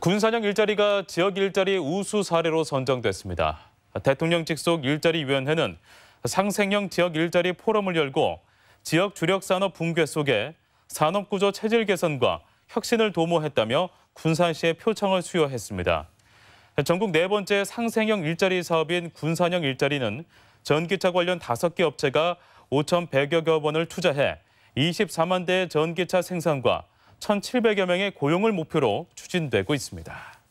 군사령 일자리가 지역 일자리 우수 사례로 선정됐습니다. 대통령 직속 일자리위원회는 상생형 지역 일자리 포럼을 열고 지역 주력 산업 붕괴 속에 산업구조 체질 개선과 혁신을 도모했다며 군산시에 표창을 수여했습니다. 전국 네 번째 상생형 일자리 사업인 군산형 일자리는 전기차 관련 다섯 개 업체가 5,100여여 원을 투자해 24만 대의 전기차 생산과 1,700여 명의 고용을 목표로 추진되고 있습니다.